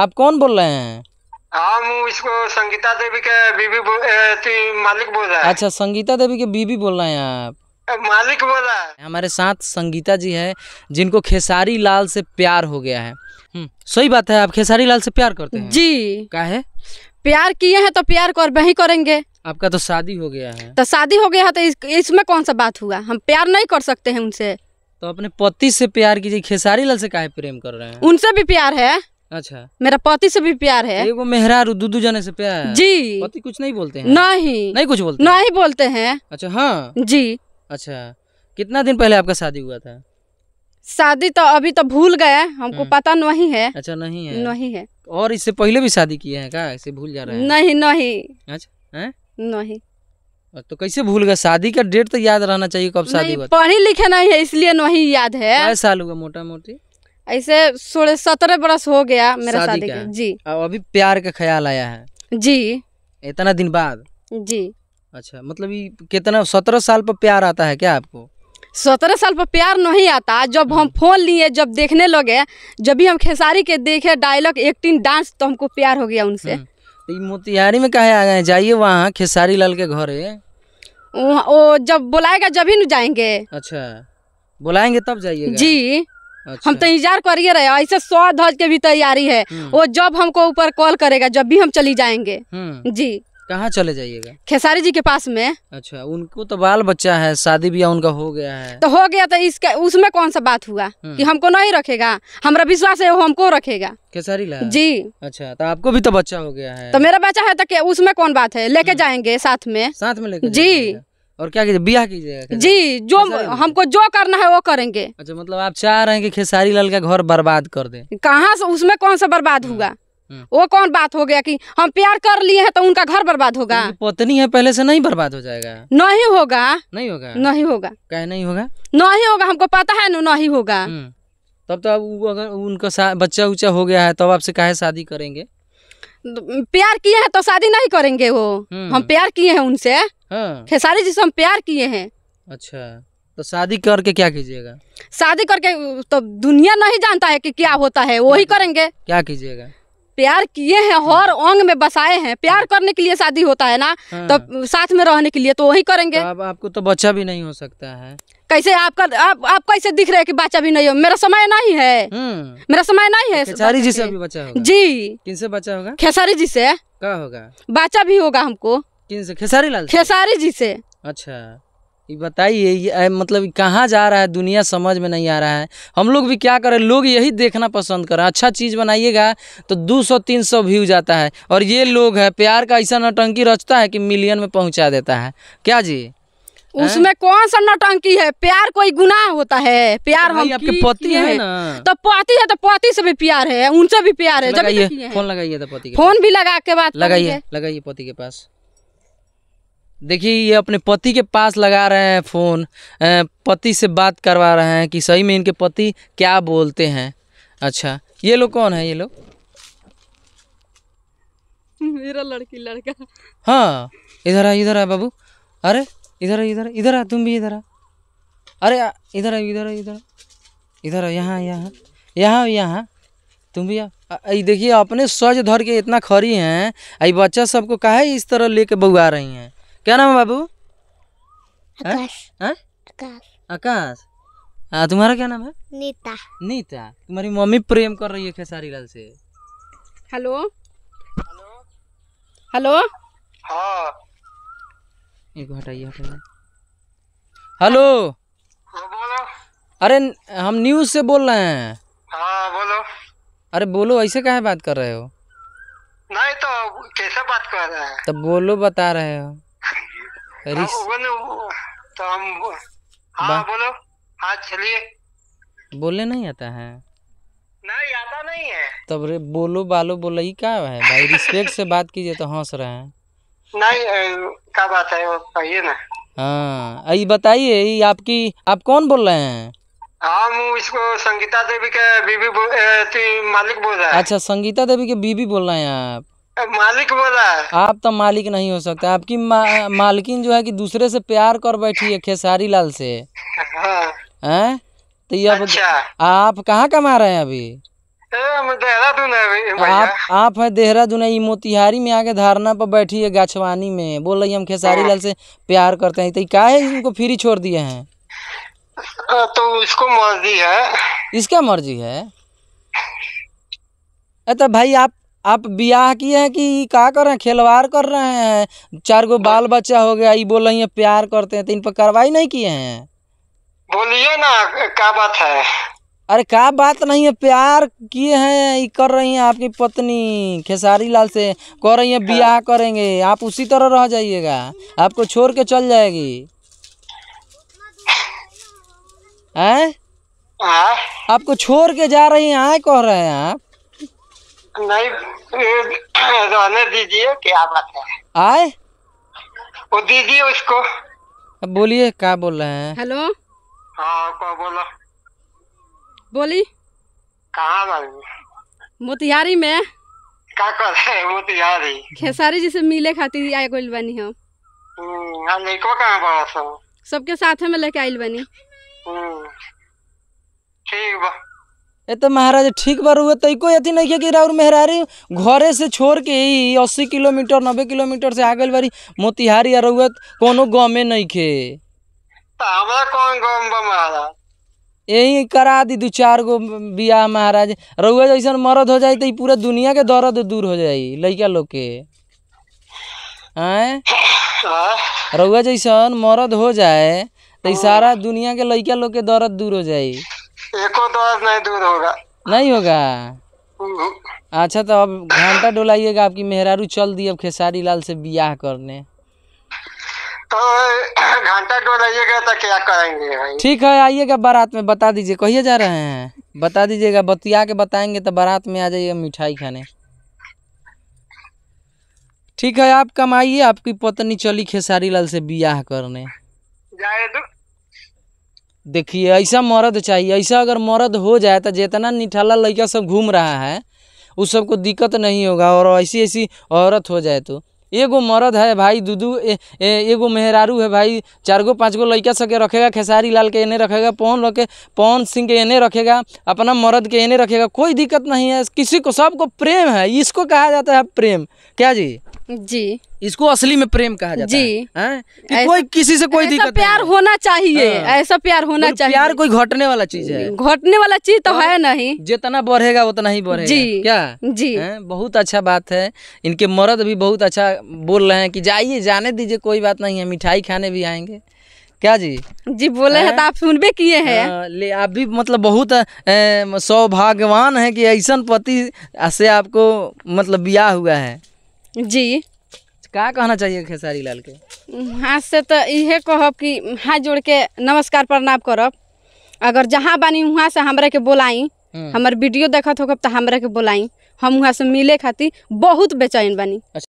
आप कौन बोल रहे हैं हम हाँ, इसको संगीता देवी के बीबी मालिक बोल रहा है अच्छा संगीता देवी के बीबी बोल रहे हैं आप मालिक बोल रहे हैं हमारे साथ संगीता जी है जिनको खेसारी लाल से प्यार हो गया है हम्म, सही बात है आप खेसारी लाल से प्यार करते हैं जी का है प्यार किए हैं तो प्यार कर वही करेंगे आपका तो शादी हो गया है तो शादी हो गया है तो इस, इसमें कौन सा बात हुआ हम प्यार नहीं कर सकते हैं उनसे तो अपने पति से प्यार कीजिए खेसारी लाल से काहे प्रेम कर रहे हैं उनसे भी प्यार है अच्छा मेरा पति से भी प्यार है वो मेहरारू जाने से प्यार है जी पति कुछ नहीं बोलते हैं नहीं नहीं कुछ बोलते नहीं बोलते हैं अच्छा हाँ जी अच्छा कितना दिन पहले आपका शादी हुआ था शादी तो अभी तो भूल गए हमको हाँ। पता नहीं है अच्छा नहीं है नहीं है और इससे पहले भी शादी किए हैं क्या इसे भूल जा रहे हैं नहीं नहीं अच्छा है? नहीं तो कैसे भूल गए शादी का डेट तो याद रहना चाहिए कब शादी पढ़े लिखे नहीं है इसलिए नहीं याद है साल हुआ मोटा मोटी ऐसे सोलह सत्रह बरस हो गया मेरा शादी का जी अभी प्यार का ख्याल आया है जी इतना दिन बाद जी अच्छा मतलब कितना सत्रह साल पर प्यार आता है क्या आपको सत्रह साल पर प्यार नहीं आता जब हम हम्म। फोन लिए जब देखने लगे जब भी हम खेसारी के देखे डायलॉग एक्टिंग डांस तो हमको प्यार हो गया उनसे हम्म। तो मोतिहारी में कहे आ गए जाइए वहाँ खेसारी लाल के घर वो जब बुलाएगा जब ही न जाएंगे अच्छा बुलाएंगे तब जाइए जी अच्छा। हम तो इंतजार करिए रहे ऐसे सौ ध्वज के भी तैयारी है हम्म। वो जब हमको ऊपर कॉल करेगा जब भी हम चली जाएंगे हम्म। जी कहाँ चले जाइएगा खेसारी जी के पास में अच्छा उनको तो बाल बच्चा है शादी ब्याह उनका हो गया है तो हो गया तो इसका उसमें कौन सा बात हुआ हम्म। कि हमको नहीं रखेगा हमारा विश्वास है वो हमको रखेगा खेसारी लाल जी अच्छा तो आपको भी तो बच्चा हो गया है तो मेरा बच्चा है तो उसमें कौन बात है लेके जाएंगे साथ में साथ में लेके जी और क्या कीजिए ब्याह कीजिएगा जी जो हमको जो करना है वो करेंगे अच्छा मतलब आप चाह रहे हैं कि खेसारी लाल का घर बर्बाद कर दे कहाँ से उसमें कौन सा बर्बाद हुआ हाँ, हाँ। वो कौन बात हो गया कि हम प्यार कर लिए हैं तो उनका घर बर्बाद होगा पत्नी है पहले से नहीं बर्बाद हो जाएगा नहीं होगा नहीं होगा नहीं होगा क्या नहीं होगा नहीं होगा हमको पता है नहीं होगा हम्म। तब तो अब अगर उनका बच्चा उच्चा हो गया है तब आपसे काहे शादी करेंगे प्यार किए हैं तो शादी नहीं करेंगे वो हम्म। हम प्यार किए हैं उनसे हाँ। खेसारी जी से हम प्यार किए हैं अच्छा तो शादी करके क्या कीजिएगा शादी करके तो दुनिया नहीं जानता है कि क्या होता है वही करेंगे क्या कीजिएगा प्यार किए हैं हर अंग में बसाए हैं प्यार हाँ। करने के लिए शादी होता है ना हाँ। तो साथ में रहने के लिए तो वही करेंगे तो आप, आपको तो बच्चा भी नहीं हो सकता है कैसे आपका आप आप कैसे दिख रहे हैं कि बच्चा भी नहीं हो मेरा समय नहीं है हम्म। मेरा समय नहीं है तो खेसारी जी से अभी बच्चा होगा जी किनसे बच्चा होगा खेसारी जी से क्या होगा बच्चा भी होगा हमको किन से खेसारी लाल खेसारी जी से अच्छा ये बताइए मतलब कहाँ जा रहा है दुनिया समझ में नहीं आ रहा है हम लोग भी क्या करें लोग यही देखना पसंद करें अच्छा चीज़ बनाइएगा तो 200-300 व्यू जाता है और ये लोग है प्यार का ऐसा नटंकी रचता है कि मिलियन में पहुंचा देता है क्या जी उसमें कौन सा नटंकी है प्यार कोई गुनाह होता है प्यार तो हम आपके पति है ना तो पति है तो पति से भी प्यार है उनसे भी प्यार है फोन लगाइए तो फोन भी लगा के बात लगाइए लगाइए पति के पास देखिए ये अपने पति के पास लगा रहे हैं फ़ोन पति से बात करवा रहे हैं कि सही में इनके पति क्या बोलते हैं अच्छा ये लोग कौन है ये लोग मेरा लड़की लड़का हाँ इधर आ इधर आ बाबू अरे इधर आ इधर इधर आ तुम भी इधर आ अरे इधर आ इधर आ इधर इधर आ यहाँ यहाँ यहाँ यहाँ तुम भी आ देखिए अपने सज धर के इतना खरी हैं आई बच्चा सबको काहे इस तरह लेके बउआ रही हैं क्या नाम है बाबू आकाश आकाश आकाश हाँ तुम्हारा क्या नाम है नीता नीता तुम्हारी मम्मी प्रेम कर रही है खेसारी लाल से हेलो हेलो हाँ एक हटाइए हटाइए हेलो हाँ, अरे हम न्यूज से बोल रहे हैं हाँ बोलो अरे बोलो ऐसे काहे बात कर रहे हो नहीं तो कैसे बात कर रहे हैं तो बोलो बता रहे हो तो, तो हम हाँ बोलो हाँ चलिए बोलने नहीं आता है नहीं आता नहीं है तब रे बोलो बालो बोला ही क्या है भाई रिस्पेक्ट से बात कीजिए तो हंस रहे हैं नहीं क्या बात है वो कहिए ना हाँ ये बताइए ये आपकी आप कौन बोल रहे हैं हम हाँ, इसको संगीता देवी के बीबी मालिक बोल रहे हैं अच्छा संगीता देवी के बीबी बोल रहे हैं आप मालिक बोला आप तो मालिक नहीं हो सकते आपकी मा, मालकिन जो है कि दूसरे से प्यार कर बैठी है खेसारी लाल से हाँ। तो ये अच्छा। आप कहाँ कमा रहे हैं अभी देहरादून है आप आप है देहरादून है मोतिहारी में आके धारणा पर बैठी है गाछवानी में बोल रही हम खेसारी हाँ। लाल से प्यार करते हैं तो क्या है इनको फ्री छोड़ दिए हैं तो इसको मर्जी है इसका मर्जी है तो भाई आप आप ब्याह किए हैं कि का कर रहे हैं खिलवाड़ कर रहे हैं चार गो बाल बच्चा हो गया ये बोल रही है प्यार करते हैं तो इन पर कार्रवाई नहीं किए हैं बोलिए ना क्या बात है अरे क्या बात नहीं है प्यार किए हैं ये कर रही हैं आपकी पत्नी खेसारी लाल से कह रही है ब्याह करेंगे आप उसी तरह रह जाइएगा आपको छोड़ के चल जाएगी हाँ? आपको छोड़ के जा रही हैं आए कह रहे हैं आप नहीं दीजिए क्या बात है आए वो दीजिए उसको अब बोलिए क्या बोल रहे हैं हेलो हाँ बोलो बोली कहा मोतिहारी में का कर है मोतिहारी खेसारी जी से मिले खातिर आए गोल बनी हम हम्म, हाँ, लड़को कहाँ सबके साथ में लेके आइल बनी हम्म, ठीक बा ए तो महाराज ठीक बार हुए तो कोई अथी नहीं है कि राउर मेहरारी घरे से छोड़ के ही अस्सी किलोमीटर नब्बे किलोमीटर से आगल बारी मोतिहारी और हुए को गमे नहीं खे तो यही करा दी दू चार गो बियाह महाराज रउआ जैसा मरद हो जाये तो पूरा दुनिया के दर्द दूर हो जाये लड़का लोग के आए रउआ जैसा मरद हो जाए तो हाँ। सारा दुनिया के लैका लोग के दर्द दूर हो जाये एको आज नहीं दूर होगा नहीं होगा हम्म। अच्छा तो अब घंटा डोलाइएगा आपकी मेहरारू चल दी अब खेसारी लाल से ब्याह करने तो घंटा डोलाइएगा तो क्या करेंगे भाई ठीक है आइएगा बारात में बता दीजिए कहिए जा रहे हैं बता दीजिएगा बतिया के बताएंगे तो बारात में आ जाइएगा मिठाई खाने ठीक है आप कमाइए आपकी पत्नी चली खेसारी लाल से ब्याह करने जाए तो देखिए ऐसा मर्द चाहिए ऐसा अगर मर्द हो जाए तो जितना निठाला लड़का सब घूम रहा है उस सबको दिक्कत नहीं होगा और ऐसी ऐसी औरत हो जाए तो एगो मर्द है भाई दूदू एगो मेहरारू है भाई चार गो पाँच गो लड़का सबके रखेगा खेसारी लाल के एने रखेगा पवन रखे पवन सिंह के एने रखेगा अपना मर्द के एने रखेगा कोई दिक्कत नहीं है किसी को सबको प्रेम है इसको कहा जाता है प्रेम क्या जी जी इसको असली में प्रेम कहा जाता जी है हाँ? कि कोई किसी से कोई दिक्कत प्यार होना चाहिए हाँ। ऐसा प्यार होना मतलब चाहिए प्यार कोई घटने वाला चीज है घटने वाला चीज तो हाँ। है नहीं जितना बढ़ेगा उतना ही बढ़ेगा जी क्या जी बहुत अच्छा बात है इनके मर्द भी बहुत अच्छा बोल रहे हैं कि जाइए जाने दीजिए कोई बात नहीं है मिठाई खाने भी आएंगे क्या जी जी बोले हैं तो आप सुनबे किए हैं ले आप भी मतलब बहुत सौभाग्यवान है कि ऐसा पति से आपको मतलब ब्याह हुआ है जी का कहना चाहिए खेसारी लाल के हाथ से तो ये कह कि हाथ जोड़ के नमस्कार प्रणाम करब अगर जहाँ बानी वहाँ से हमारे के बोलाई हमारे हम्म। वीडियो देखत हो तो के बोलाई हम वहाँ से मिले खातिर बहुत बेचैन बानी अच्छा।